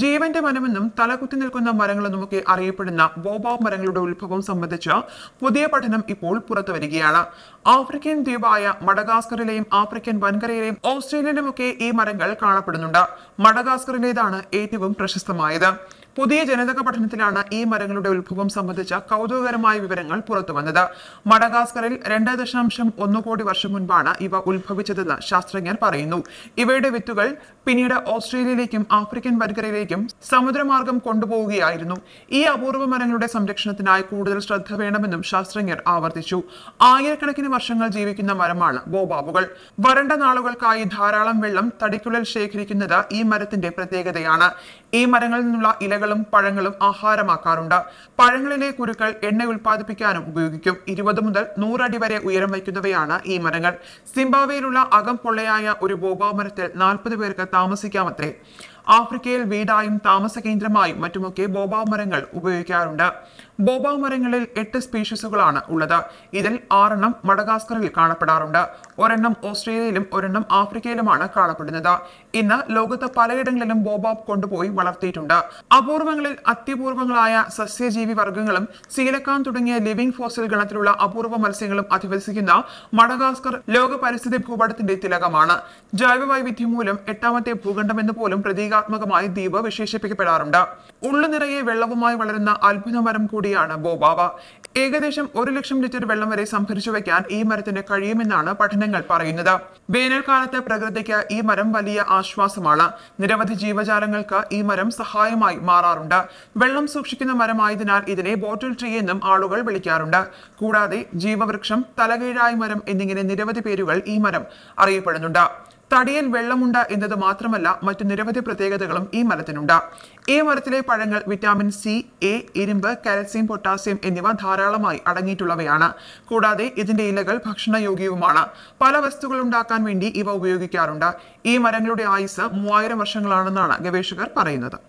ജീവന്റെ വനമെന്നും തലകുത്തി നിൽക്കുന്ന മരങ്ങളെന്നുമൊക്കെ അറിയപ്പെടുന്ന ബോബാബ് മരങ്ങളുടെ ഉത്ഭവം സംബന്ധിച്ച് പുതിയ പഠനം ഇപ്പോൾ പുറത്തു വരികയാണ് ആഫ്രിക്കൻ ദ്വീപായ മഡഗാസ്കറിലെയും ആഫ്രിക്കൻ വൻകരയിലെയും ഓസ്ട്രേലിയയിലുമൊക്കെ ഈ മരങ്ങൾ കാണപ്പെടുന്നുണ്ട് മഡഗാസ്കറിലേതാണ് ഏറ്റവും പ്രശസ്തമായത് പുതിയ ജനിതക പഠനത്തിലാണ് ഈ മരങ്ങളുടെ ഉത്ഭവം സംബന്ധിച്ച കൗതുകകരമായ വിവരങ്ങൾ പുറത്തുവന്നത് മഡഗാസ്കറിൽ രണ്ട് ദശാംശം ഒന്ന് കോടി വർഷം മുൻപാണ് ഇവ ഉത്ഭവിച്ചതെന്ന് ശാസ്ത്രജ്ഞർ പറയുന്നു ഇവയുടെ വിത്തുകൾ പിന്നീട് ഓസ്ട്രേലിയയിലേക്കും ആഫ്രിക്കൻ വൻകരയിലേക്കും സമുദ്രമാർഗം കൊണ്ടുപോവുകയായിരുന്നു ഈ അപൂർവ മരങ്ങളുടെ സംരക്ഷണത്തിനായി കൂടുതൽ ശ്രദ്ധ വേണമെന്നും ശാസ്ത്രജ്ഞർ ആവർത്തിച്ചു ആയിരക്കണക്കിന് വർഷങ്ങൾ ജീവിക്കുന്ന മരമാണ് ബോബാബുകൾ വരണ്ട നാളുകൾക്കായി ധാരാളം വെള്ളം തടിക്കുള്ളിൽ ശേഖരിക്കുന്നത് ഈ മരത്തിന്റെ പ്രത്യേകതയാണ് ഈ മരങ്ങളിൽ നിന്നുള്ള ഇല ഇലകളും പഴങ്ങളും ആഹാരമാക്കാറുണ്ട് പഴങ്ങളിലെ കുരുക്കൾ എണ്ണ ഉൽപ്പാദിപ്പിക്കാനും ഉപയോഗിക്കും ഇരുപത് മുതൽ നൂറടി വരെ ഉയരം വയ്ക്കുന്നവയാണ് ഈ മരങ്ങൾ സിംബാവയിലുള്ള അകം പൊള്ളയായ ഒരു ബോബാ മരത്തിൽ നാൽപ്പത് പേർക്ക് താമസിക്കാമത്രേ ആഫ്രിക്കയിൽ വീടായും താമസ കേന്ദ്രമായും മറ്റുമൊക്കെ ബോബാവ് മരങ്ങൾ ഉപയോഗിക്കാറുണ്ട് ബോബാവ് മരങ്ങളിൽ എട്ട് സ്പീഷീസുകളാണ് ഉള്ളത് ഇതിൽ ആറെണ്ണം മഡഗാസ്കറിൽ കാണപ്പെടാറുണ്ട് ഒരെണ്ണം ഓസ്ട്രേലിയയിലും ഒരെണ്ണം ആഫ്രിക്കയിലുമാണ് കാണപ്പെടുന്നത് ഇന്ന് ലോകത്ത് പലയിടങ്ങളിലും ബോബാബ് കൊണ്ടുപോയി വളർത്തിയിട്ടുണ്ട് അപൂർവങ്ങളിൽ അത്യപൂർവങ്ങളായ സസ്യജീവി വർഗ്ഗങ്ങളും സീലക്കാൻ തുടങ്ങിയ ലിവിംഗ് ഫോസിൽ ഗണത്തിലുള്ള അപൂർവ മത്സ്യങ്ങളും അധിവസിക്കുന്ന മഡഗാസ്കർ ലോക പരിസ്ഥിതി ഭൂപടത്തിന്റെ തിലകമാണ് ജൈവ വൈവിധ്യം മൂലം എട്ടാമത്തെ ഭൂഖണ്ഡമെന്ന് പോലും പ്രതീക പ്രതീകാത്മകമായി ദ്വീപ് വിശേഷിപ്പിക്കപ്പെടാറുണ്ട് ഉള്ളു നിറയെ വെള്ളവുമായി വളരുന്ന മരം കൂടിയാണ് ബോബാവ ഏകദേശം ഒരു ലക്ഷം ലിറ്റർ വെള്ളം വരെ സംഭരിച്ചു വയ്ക്കാൻ ഈ മരത്തിന് കഴിയുമെന്നാണ് പഠനങ്ങൾ പറയുന്നത് വേനൽക്കാലത്ത് പ്രകൃതിക്ക് ഈ മരം വലിയ ആശ്വാസമാണ് നിരവധി ജീവജാലങ്ങൾക്ക് ഈ മരം സഹായമായി മാറാറുണ്ട് വെള്ളം സൂക്ഷിക്കുന്ന മരമായതിനാൽ ഇതിനെ ബോട്ടിൽ ട്രീ എന്നും ആളുകൾ വിളിക്കാറുണ്ട് കൂടാതെ ജീവവൃക്ഷം തലകീഴായ മരം എന്നിങ്ങനെ നിരവധി പേരുകൾ ഈ മരം അറിയപ്പെടുന്നുണ്ട് തടിയിൽ വെള്ളമുണ്ട് എന്നത് മാത്രമല്ല മറ്റു നിരവധി പ്രത്യേകതകളും ഈ മരത്തിനുണ്ട് ഈ മരത്തിലെ പഴങ്ങൾ വിറ്റാമിൻ സി എ ഇരുമ്പ് കാൽസ്യം പൊട്ടാസ്യം എന്നിവ ധാരാളമായി അടങ്ങിയിട്ടുള്ളവയാണ് കൂടാതെ ഇതിന്റെ ഇലകൾ ഭക്ഷണയോഗ്യവുമാണ് പല വസ്തുക്കൾ ഉണ്ടാക്കാൻ വേണ്ടി ഇവ ഉപയോഗിക്കാറുണ്ട് ഈ മരങ്ങളുടെ ആയുസ് മൂവായിരം വർഷങ്ങളാണെന്നാണ് ഗവേഷകർ പറയുന്നത്